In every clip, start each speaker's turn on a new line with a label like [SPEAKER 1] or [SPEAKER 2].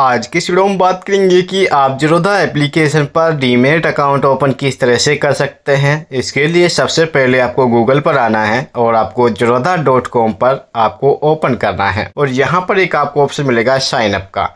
[SPEAKER 1] आज के वीडियो में बात करेंगे कि आप जिरोधा एप्लीकेशन पर डीमेट अकाउंट ओपन किस तरह से कर सकते हैं इसके लिए सबसे पहले आपको गूगल पर आना है और आपको जिरोधा डॉट कॉम पर आपको ओपन करना है और यहाँ पर एक आपको ऑप्शन मिलेगा साइनअप का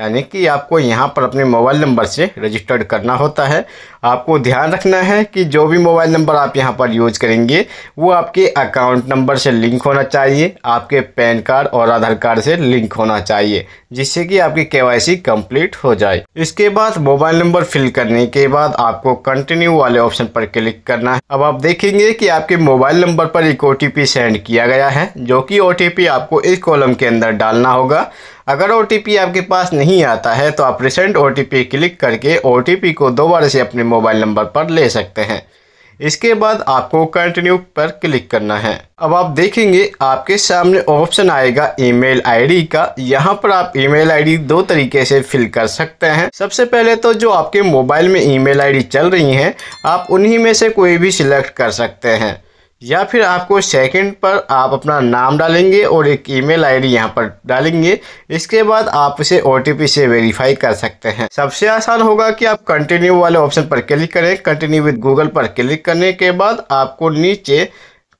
[SPEAKER 1] यानी कि आपको यहाँ पर अपने मोबाइल नंबर से रजिस्टर्ड करना होता है आपको ध्यान रखना है कि जो भी मोबाइल नंबर आप यहाँ पर यूज करेंगे वो आपके अकाउंट नंबर से लिंक होना चाहिए आपके पैन कार्ड और आधार कार्ड से लिंक होना चाहिए जिससे कि आपकी केवाईसी कंप्लीट हो जाए इसके बाद मोबाइल नंबर फिल करने के बाद आपको कंटिन्यू वाले ऑप्शन पर क्लिक करना है अब आप देखेंगे कि आपके मोबाइल नंबर पर एक ओ सेंड किया गया है जो कि ओ आपको इस कॉलम के अंदर डालना होगा अगर ओ आपके पास नहीं आता है तो आप रिसेंट ओ क्लिक करके ओ को दोबारा से अपने मोबाइल नंबर पर ले सकते हैं इसके बाद आपको कंटिन्यू पर क्लिक करना है अब आप देखेंगे आपके सामने ऑप्शन आएगा ईमेल आईडी का यहाँ पर आप ईमेल आईडी दो तरीके से फिल कर सकते हैं सबसे पहले तो जो आपके मोबाइल में ईमेल आईडी चल रही हैं आप उन्हीं में से कोई भी सिलेक्ट कर सकते हैं या फिर आपको सेकंड पर आप अपना नाम डालेंगे और एक ईमेल आईडी यहाँ पर डालेंगे इसके बाद आप इसे ओटीपी से वेरीफाई कर सकते हैं सबसे आसान होगा कि आप कंटिन्यू वाले ऑप्शन पर क्लिक करें कंटिन्यू विद गूगल पर क्लिक करने के बाद आपको नीचे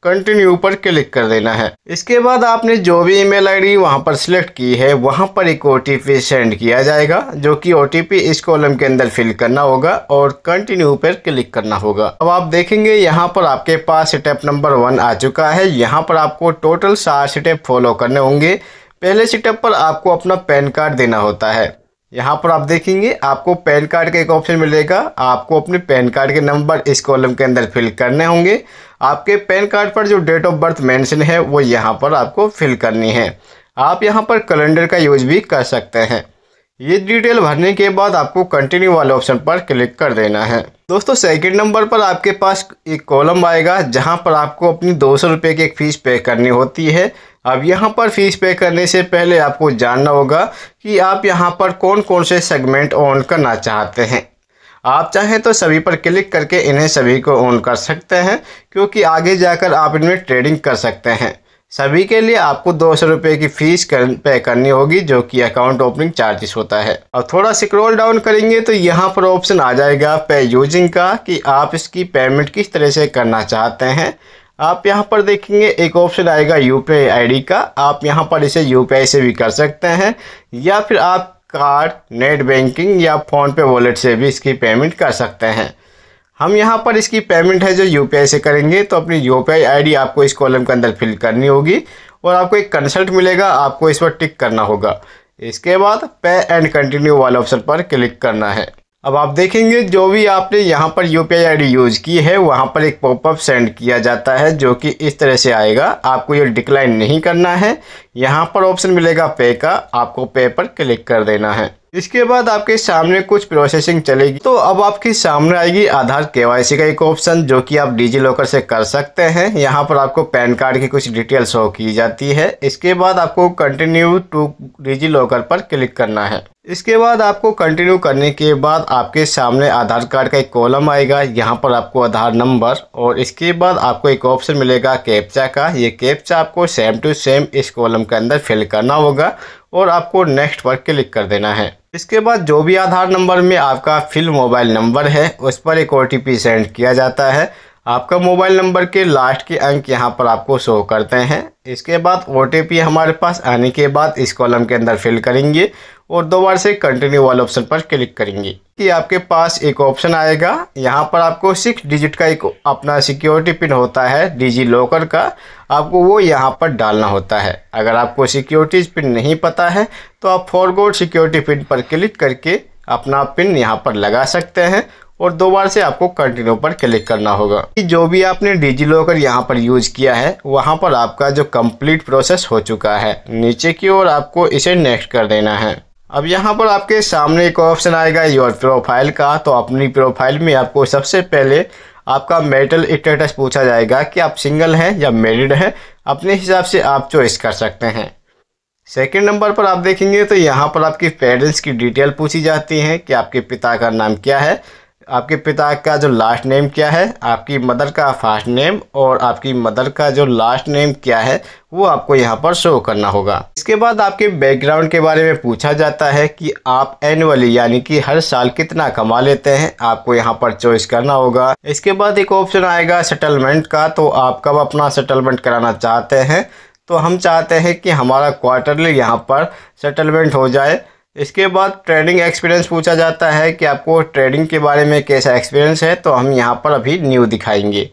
[SPEAKER 1] कंटिन्यू पर क्लिक कर देना है इसके बाद आपने जो भी ईमेल आईडी वहां पर सिलेक्ट की है वहां पर एक ओटीपी सेंड किया जाएगा जो कि ओटीपी इस कॉलम के अंदर फिल करना होगा और कंटिन्यू पर क्लिक करना होगा अब आप देखेंगे यहाँ पर आपके पास स्टेप नंबर वन आ चुका है यहाँ पर आपको टोटल सात स्टेप फॉलो करने होंगे पहले स्टेप पर आपको अपना पैन कार्ड देना होता है यहाँ पर आप देखेंगे आपको पैन कार्ड का एक ऑप्शन मिलेगा आपको अपने पैन कार्ड के नंबर इस कॉलम के अंदर फिल करने होंगे आपके पैन कार्ड पर जो डेट ऑफ बर्थ मेंशन है वो यहाँ पर आपको फिल करनी है आप यहाँ पर कैलेंडर का यूज भी कर सकते हैं ये डिटेल भरने के बाद आपको कंटिन्यू वाले ऑप्शन पर क्लिक कर देना है दोस्तों सेकंड नंबर पर आपके पास एक कॉलम आएगा जहां पर आपको अपनी दो सौ रुपये की एक फ़ीस पे करनी होती है अब यहां पर फ़ीस पे करने से पहले आपको जानना होगा कि आप यहां पर कौन कौन से सेगमेंट ऑन करना चाहते हैं आप चाहें तो सभी पर क्लिक करके इन्हें सभी को ऑन कर सकते हैं क्योंकि आगे जाकर आप इनमें ट्रेडिंग कर सकते हैं सभी के लिए आपको दो सौ रुपये की फीस कर, पे करनी होगी जो कि अकाउंट ओपनिंग चार्जेस होता है और थोड़ा स्क्रॉल डाउन करेंगे तो यहाँ पर ऑप्शन आ जाएगा पे यूजिंग का कि आप इसकी पेमेंट किस तरह से करना चाहते हैं आप यहाँ पर देखेंगे एक ऑप्शन आएगा यू पी आई का आप यहाँ पर इसे यू से भी कर सकते हैं या फिर आप कार्ड नेट बैंकिंग या फ़ोनपे वॉलेट से भी इसकी पेमेंट कर सकते हैं हम यहाँ पर इसकी पेमेंट है जो यू से करेंगे तो अपनी यू पी आपको इस कॉलम के अंदर फिल करनी होगी और आपको एक कंसल्ट मिलेगा आपको इस पर टिक करना होगा इसके बाद पे एंड कंटिन्यू वाले ऑप्शन पर क्लिक करना है अब आप देखेंगे जो भी आपने यहाँ पर यू पी आई यूज़ की है वहाँ पर एक पॉपअप सेंड किया जाता है जो कि इस तरह से आएगा आपको ये डिक्लाइन नहीं करना है यहाँ पर ऑप्शन मिलेगा पे का आपको पे पर क्लिक कर देना है इसके बाद आपके सामने कुछ प्रोसेसिंग चलेगी तो अब आपके सामने आएगी आधार केवाईसी का एक ऑप्शन जो कि आप डिजी लॉकर से कर सकते हैं यहाँ पर आपको पैन कार्ड की कुछ डिटेल शो की जाती है इसके बाद आपको कंटिन्यू टू डिजी लॉकर पर क्लिक करना है इसके बाद आपको कंटिन्यू करने के बाद आपके सामने आधार कार्ड का एक कॉलम आएगा यहाँ पर आपको आधार नंबर और इसके बाद आपको एक ऑप्शन मिलेगा कैप्चा का ये कैप्चा आपको सेम टू सेम इस कॉलम के अंदर फिल करना होगा और आपको नेक्स्ट पर क्लिक कर देना है इसके बाद जो भी आधार नंबर में आपका फिल मोबाइल नंबर है उस पर एक ओ सेंड किया जाता है आपका मोबाइल नंबर के लास्ट के अंक यहाँ पर आपको शो करते हैं इसके बाद ओ हमारे पास आने के बाद इस कॉलम के अंदर फिल करेंगे और दो बार से कंटिन्यू वाले ऑप्शन पर क्लिक करेंगे कि आपके पास एक ऑप्शन आएगा यहाँ पर आपको सिक्स डिजिट का एक अपना सिक्योरिटी पिन होता है डिजी लॉकर का आपको वो यहाँ पर डालना होता है अगर आपको सिक्योरिटीज पिन नहीं पता है तो आप फॉरवर्ड सिक्योरिटी पिन पर क्लिक करके अपना पिन यहाँ पर लगा सकते हैं और दो बार से आपको कंटिन्यू पर क्लिक करना होगा जो भी आपने डिजी लॉकर यहाँ पर यूज किया है वहाँ पर आपका जो कंप्लीट प्रोसेस हो चुका है नीचे की ओर आपको इसे नेक्स्ट कर देना है अब यहाँ पर आपके सामने एक ऑप्शन आएगा योर प्रोफाइल का तो अपनी प्रोफाइल में आपको सबसे पहले आपका मेरिटल स्टेटस पूछा जाएगा कि आप सिंगल हैं या मेरिड हैं अपने हिसाब से आप चॉइस कर सकते हैं सेकेंड नंबर पर आप देखेंगे तो यहाँ पर आपकी पेरेंट्स की डिटेल पूछी जाती है कि आपके पिता का नाम क्या है आपके पिता का जो लास्ट नेम क्या है आपकी मदर का फर्स्ट नेम और आपकी मदर का जो लास्ट नेम क्या है वो आपको यहाँ पर शो करना होगा इसके बाद आपके बैकग्राउंड के बारे में पूछा जाता है कि आप एनुअली यानी कि हर साल कितना कमा लेते हैं आपको यहाँ पर चॉइस करना होगा इसके बाद एक ऑप्शन आएगा सेटलमेंट का तो आप कब अपना सेटलमेंट कराना चाहते हैं तो हम चाहते हैं कि हमारा क्वार्टरली यहाँ पर सेटलमेंट हो जाए इसके बाद ट्रेडिंग एक्सपीरियंस पूछा जाता है कि आपको ट्रेडिंग के बारे में कैसा एक्सपीरियंस है तो हम यहाँ पर अभी न्यू दिखाएंगे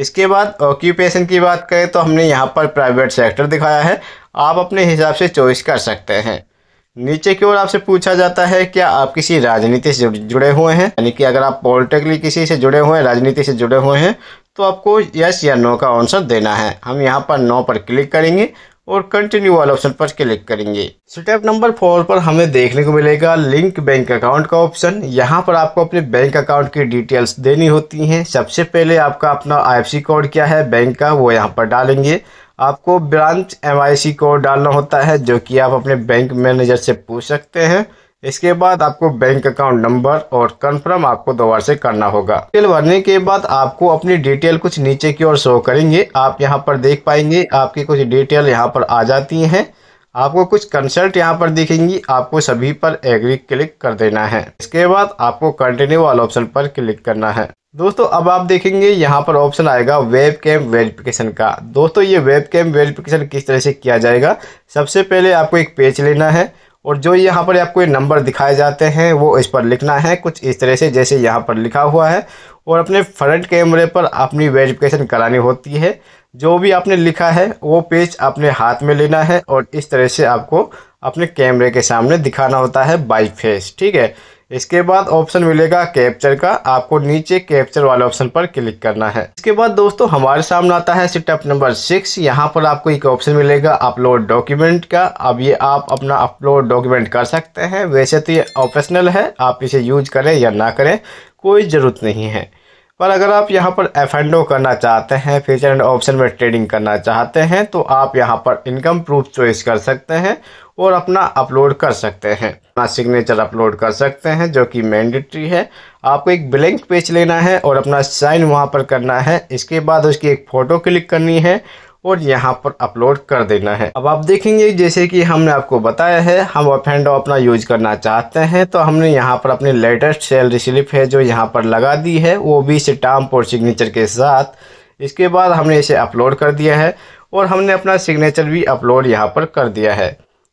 [SPEAKER 1] इसके बाद ऑक्यूपेशन की बात करें तो हमने यहाँ पर प्राइवेट सेक्टर दिखाया है आप अपने हिसाब से चॉइस कर सकते हैं नीचे की ओर आपसे पूछा जाता है क्या आप किसी राजनीति से जुड़े हुए हैं यानी कि अगर आप पॉलिटिकली किसी से जुड़े हुए हैं राजनीति से जुड़े हुए हैं तो आपको यस या नो का आंसर देना है हम यहाँ पर नो पर क्लिक करेंगे और कंटिन्यू वाले ऑप्शन पर क्लिक करेंगे स्टेप नंबर फोर पर हमें देखने को मिलेगा लिंक बैंक अकाउंट का ऑप्शन यहाँ पर आपको अपने बैंक अकाउंट की डिटेल्स देनी होती हैं सबसे पहले आपका अपना आईएफसी कोड क्या है बैंक का वो यहाँ पर डालेंगे आपको ब्रांच एमआईसी कोड डालना होता है जो कि आप अपने बैंक मैनेजर से पूछ सकते हैं इसके बाद आपको बैंक अकाउंट नंबर और कंफर्म आपको दोबारा से करना होगा डिटेल भरने के बाद आपको अपनी डिटेल कुछ नीचे की ओर शो करेंगे आप यहाँ पर देख पाएंगे आपकी कुछ डिटेल यहाँ पर आ जाती हैं आपको कुछ कंसल्ट यहाँ पर दिखेंगी आपको सभी पर एग्री क्लिक कर देना है इसके बाद आपको कंटिन्यू वाला ऑप्शन पर क्लिक करना है दोस्तों अब आप देखेंगे यहाँ पर ऑप्शन आएगा वेब कैम वेरिफिकेशन का दोस्तों ये वेब कैम वेरिफिकेशन किस तरह से किया जाएगा सबसे पहले आपको एक पेज लेना है और जो यहाँ पर आपको ये नंबर दिखाए जाते हैं वो इस पर लिखना है कुछ इस तरह से जैसे यहाँ पर लिखा हुआ है और अपने फ्रंट कैमरे पर अपनी वेरिफिकेशन करानी होती है जो भी आपने लिखा है वो पेज अपने हाथ में लेना है और इस तरह से आपको अपने कैमरे के सामने दिखाना होता है बाई फेस ठीक है इसके बाद ऑप्शन मिलेगा कैप्चर का आपको नीचे कैप्चर वाले ऑप्शन पर क्लिक करना है इसके बाद दोस्तों हमारे सामने आता है स्टेप नंबर सिक्स यहाँ पर आपको एक ऑप्शन मिलेगा अपलोड डॉक्यूमेंट का अब ये आप अपना अपलोड डॉक्यूमेंट कर सकते हैं वैसे तो ये ऑप्शनल है आप इसे यूज करें या ना करें कोई ज़रूरत नहीं है पर अगर आप यहाँ पर एफ एंड ओ करना चाहते हैं फ्यूचर एंड ऑप्शन में ट्रेडिंग करना चाहते हैं तो आप यहाँ पर इनकम प्रूफ चॉइस कर सकते हैं और अपना अपलोड कर सकते हैं अपना सिग्नेचर अपलोड कर सकते हैं जो कि मैंडेटरी है आपको एक ब्लैंक पेज लेना है और अपना साइन वहाँ पर करना है इसके बाद उसकी एक फ़ोटो क्लिक करनी है और यहाँ पर अपलोड कर देना है अब आप देखेंगे जैसे कि हमने आपको बताया है हम अपहेंड अपना यूज करना चाहते हैं तो हमने यहाँ पर अपनी लेटेस्ट सैलरी स्लिप है जो यहाँ पर लगा दी है वो भी इसे टाम्प और सिग्नेचर के साथ इसके बाद हमने इसे अपलोड कर दिया है और हमने अपना सिग्नेचर भी अपलोड यहाँ पर कर दिया है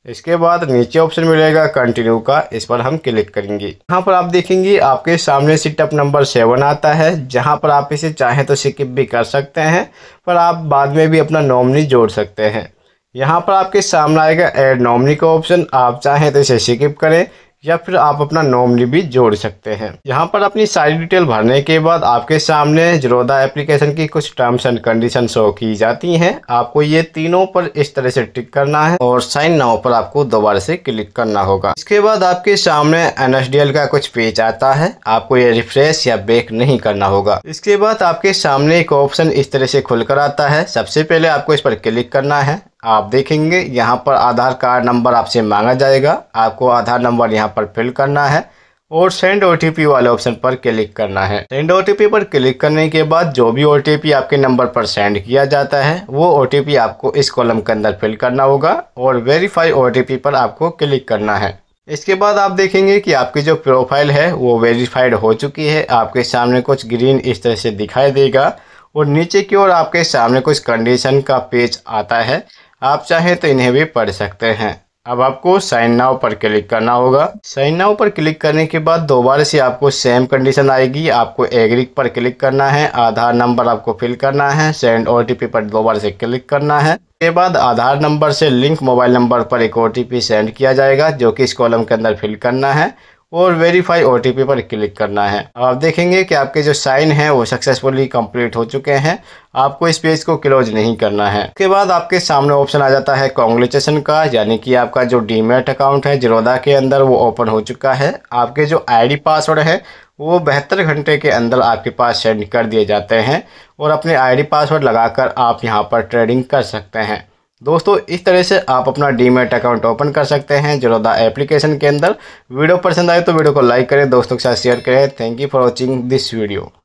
[SPEAKER 1] इसके बाद नीचे ऑप्शन मिलेगा कंटिन्यू का इस पर हम क्लिक करेंगे यहाँ पर आप देखेंगे आपके सामने सिटअप नंबर सेवन आता है जहाँ पर आप इसे चाहें तो स्किप भी कर सकते हैं पर आप बाद में भी अपना नॉमनी जोड़ सकते हैं यहाँ पर आपके सामने आएगा एड नॉमनी का ऑप्शन आप चाहें तो इसे स्किप करें या फिर आप अपना नॉमली भी जोड़ सकते हैं यहाँ पर अपनी सारी डिटेल भरने के बाद आपके सामने जरोदा एप्लीकेशन की कुछ टर्म्स एंड कंडीशन शो की जाती हैं आपको ये तीनों पर इस तरह से टिक करना है और साइन नाउ पर आपको दोबारा से क्लिक करना होगा इसके बाद आपके सामने एन का कुछ पेज आता है आपको ये रिफ्रेश या बेक नहीं करना होगा इसके बाद आपके सामने एक ऑप्शन इस तरह से खुलकर आता है सबसे पहले आपको इस पर क्लिक करना है आप देखेंगे यहाँ पर आधार कार्ड नंबर आपसे मांगा जाएगा आपको आधार नंबर यहाँ पर फिल करना है और सेंड ओ वाले ऑप्शन पर क्लिक करना है सेंड ओ पर क्लिक करने के बाद जो भी ओ आपके नंबर पर सेंड किया जाता है वो ओ आपको इस कॉलम के अंदर फिल करना होगा और वेरीफाई ओ पर आपको क्लिक करना है इसके बाद आप देखेंगे कि आपकी जो प्रोफाइल है वो वेरीफाइड हो चुकी है आपके सामने कुछ ग्रीन इस तरह से दिखाई देगा और नीचे की ओर आपके सामने कुछ कंडीशन का पेज आता है आप चाहें तो इन्हें भी पढ़ सकते हैं अब आपको साइन नाव पर क्लिक करना होगा साइन नाव पर क्लिक करने के बाद दोबारा से आपको सेम कंडीशन आएगी आपको एग्री पर क्लिक करना है आधार नंबर आपको फिल करना है सेंड ओ पर दोबारा से क्लिक करना है उसके बाद आधार नंबर से लिंक मोबाइल नंबर पर एक ओ सेंड किया जाएगा जो कि इस कॉलम के अंदर फिल करना है और वेरीफाई ओ पर क्लिक करना है आप देखेंगे कि आपके जो साइन है वो सक्सेसफुली कंप्लीट हो चुके हैं आपको इस पेज को क्लोज नहीं करना है उसके बाद आपके सामने ऑप्शन आ जाता है कॉन्ग्रेचुलेसन का यानी कि आपका जो डीमेट अकाउंट है जिरोदा के अंदर वो ओपन हो चुका है आपके जो आई पासवर्ड है वो बहत्तर घंटे के अंदर आपके पास सेंड कर दिए जाते हैं और अपने आई पासवर्ड लगाकर आप यहाँ पर ट्रेडिंग कर सकते हैं दोस्तों इस तरह से आप अपना डीमेट अकाउंट ओपन कर सकते हैं जरोदा एप्लीकेशन के अंदर वीडियो पसंद आए तो वीडियो को लाइक करें दोस्तों के साथ शेयर करें thank you for watching this video